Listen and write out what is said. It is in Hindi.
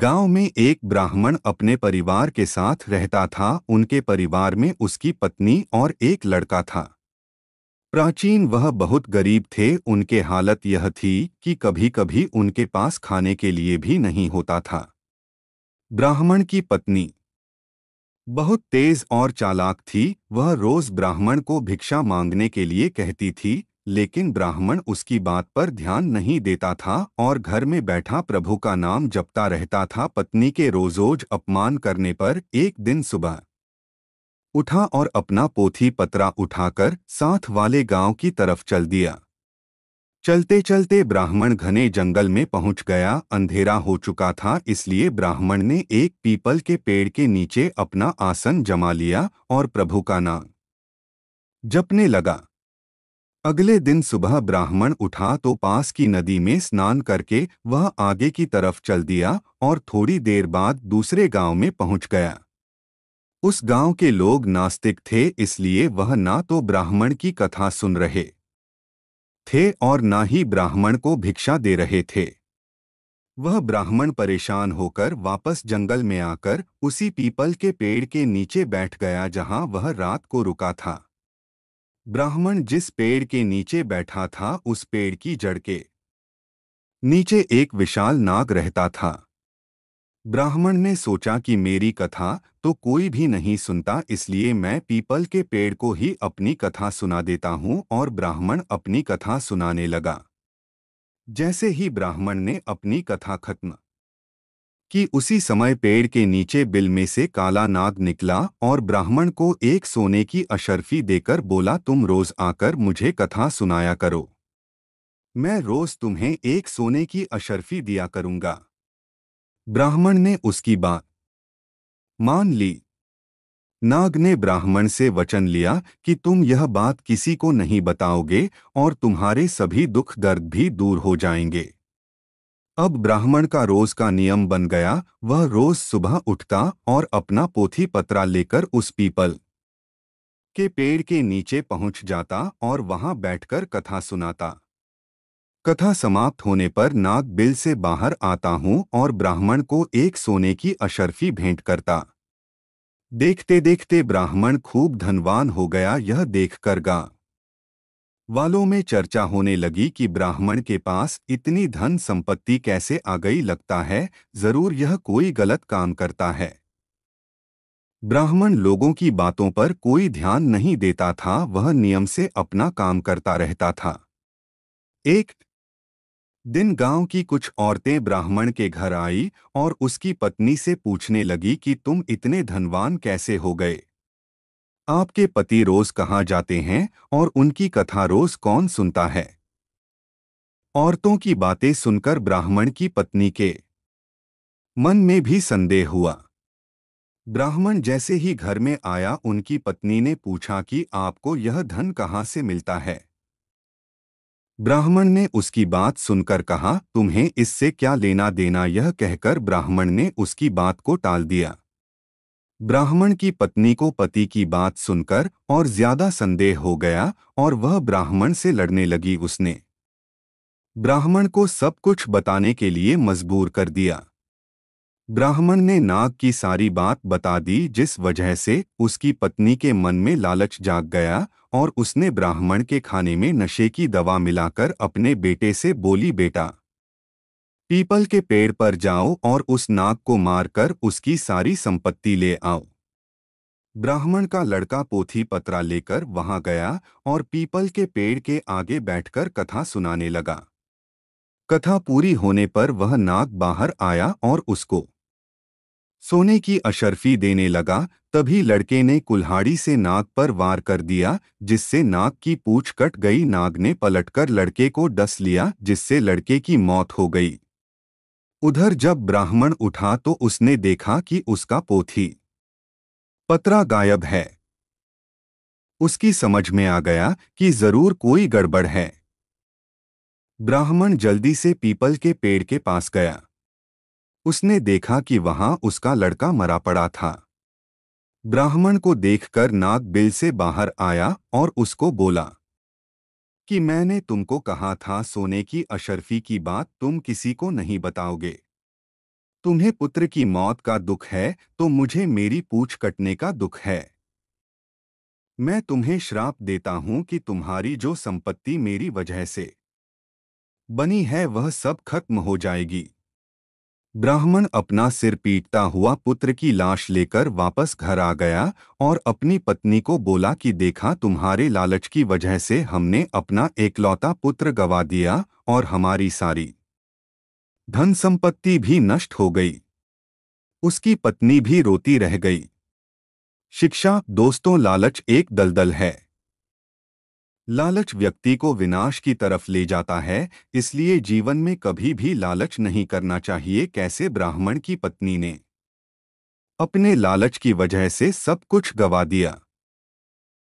गांव में एक ब्राह्मण अपने परिवार के साथ रहता था उनके परिवार में उसकी पत्नी और एक लड़का था प्राचीन वह बहुत गरीब थे उनके हालत यह थी कि कभी कभी उनके पास खाने के लिए भी नहीं होता था ब्राह्मण की पत्नी बहुत तेज और चालाक थी वह रोज ब्राह्मण को भिक्षा मांगने के लिए कहती थी लेकिन ब्राह्मण उसकी बात पर ध्यान नहीं देता था और घर में बैठा प्रभु का नाम जपता रहता था पत्नी के रोजोज अपमान करने पर एक दिन सुबह उठा और अपना पोथी पतरा उठाकर साथ वाले गांव की तरफ चल दिया चलते चलते ब्राह्मण घने जंगल में पहुंच गया अंधेरा हो चुका था इसलिए ब्राह्मण ने एक पीपल के पेड़ के नीचे अपना आसन जमा लिया और प्रभु का नाम जपने लगा अगले दिन सुबह ब्राह्मण उठा तो पास की नदी में स्नान करके वह आगे की तरफ चल दिया और थोड़ी देर बाद दूसरे गांव में पहुंच गया उस गांव के लोग नास्तिक थे इसलिए वह ना तो ब्राह्मण की कथा सुन रहे थे और ना ही ब्राह्मण को भिक्षा दे रहे थे वह ब्राह्मण परेशान होकर वापस जंगल में आकर उसी पीपल के पेड़ के नीचे बैठ गया जहां वह रात को रुका था ब्राह्मण जिस पेड़ के नीचे बैठा था उस पेड़ की जड़ के नीचे एक विशाल नाग रहता था ब्राह्मण ने सोचा कि मेरी कथा तो कोई भी नहीं सुनता इसलिए मैं पीपल के पेड़ को ही अपनी कथा सुना देता हूँ और ब्राह्मण अपनी कथा सुनाने लगा जैसे ही ब्राह्मण ने अपनी कथा खत्म कि उसी समय पेड़ के नीचे बिल में से काला नाग निकला और ब्राह्मण को एक सोने की अशर्फी देकर बोला तुम रोज आकर मुझे कथा सुनाया करो मैं रोज तुम्हें एक सोने की अशर्फी दिया करूंगा ब्राह्मण ने उसकी बात मान ली नाग ने ब्राह्मण से वचन लिया कि तुम यह बात किसी को नहीं बताओगे और तुम्हारे सभी दुख दर्द भी दूर हो जाएंगे अब ब्राह्मण का रोज का नियम बन गया वह रोज सुबह उठता और अपना पोथी पत्रा लेकर उस पीपल के पेड़ के नीचे पहुंच जाता और वहां बैठकर कथा सुनाता कथा समाप्त होने पर नाग बिल से बाहर आता हूं और ब्राह्मण को एक सोने की अशर्फी भेंट करता देखते देखते ब्राह्मण खूब धनवान हो गया यह देख कर गा वालों में चर्चा होने लगी कि ब्राह्मण के पास इतनी धन संपत्ति कैसे आ गई लगता है जरूर यह कोई गलत काम करता है ब्राह्मण लोगों की बातों पर कोई ध्यान नहीं देता था वह नियम से अपना काम करता रहता था एक दिन गांव की कुछ औरतें ब्राह्मण के घर आई और उसकी पत्नी से पूछने लगी कि तुम इतने धनवान कैसे हो गए आपके पति रोज कहाँ जाते हैं और उनकी कथा रोज कौन सुनता है औरतों की बातें सुनकर ब्राह्मण की पत्नी के मन में भी संदेह हुआ ब्राह्मण जैसे ही घर में आया उनकी पत्नी ने पूछा कि आपको यह धन कहाँ से मिलता है ब्राह्मण ने उसकी बात सुनकर कहा तुम्हें इससे क्या लेना देना यह कहकर ब्राह्मण ने उसकी बात को टाल दिया ब्राह्मण की पत्नी को पति की बात सुनकर और ज्यादा संदेह हो गया और वह ब्राह्मण से लड़ने लगी उसने ब्राह्मण को सब कुछ बताने के लिए मजबूर कर दिया ब्राह्मण ने नाग की सारी बात बता दी जिस वजह से उसकी पत्नी के मन में लालच जाग गया और उसने ब्राह्मण के खाने में नशे की दवा मिलाकर अपने बेटे से बोली बेटा पीपल के पेड़ पर जाओ और उस नाग को मारकर उसकी सारी संपत्ति ले आओ ब्राह्मण का लड़का पोथी पत्रा लेकर वहां गया और पीपल के पेड़ के आगे बैठकर कथा सुनाने लगा कथा पूरी होने पर वह नाग बाहर आया और उसको सोने की अशरफी देने लगा तभी लड़के ने कुल्हाड़ी से नाग पर वार कर दिया जिससे नाक की पूछ कट गई नाग ने पलटकर लड़के को डस लिया जिससे लड़के की मौत हो गई उधर जब ब्राह्मण उठा तो उसने देखा कि उसका पोथी पतरा गायब है उसकी समझ में आ गया कि जरूर कोई गड़बड़ है ब्राह्मण जल्दी से पीपल के पेड़ के पास गया उसने देखा कि वहां उसका लड़का मरा पड़ा था ब्राह्मण को देखकर नाग बिल से बाहर आया और उसको बोला कि मैंने तुमको कहा था सोने की अशरफी की बात तुम किसी को नहीं बताओगे तुम्हें पुत्र की मौत का दुख है तो मुझे मेरी पूछ कटने का दुख है मैं तुम्हें श्राप देता हूं कि तुम्हारी जो संपत्ति मेरी वजह से बनी है वह सब खत्म हो जाएगी ब्राह्मण अपना सिर पीटता हुआ पुत्र की लाश लेकर वापस घर आ गया और अपनी पत्नी को बोला कि देखा तुम्हारे लालच की वजह से हमने अपना एकलौता पुत्र गवा दिया और हमारी सारी धन संपत्ति भी नष्ट हो गई उसकी पत्नी भी रोती रह गई शिक्षा दोस्तों लालच एक दलदल है लालच व्यक्ति को विनाश की तरफ ले जाता है इसलिए जीवन में कभी भी लालच नहीं करना चाहिए कैसे ब्राह्मण की पत्नी ने अपने लालच की वजह से सब कुछ गवा दिया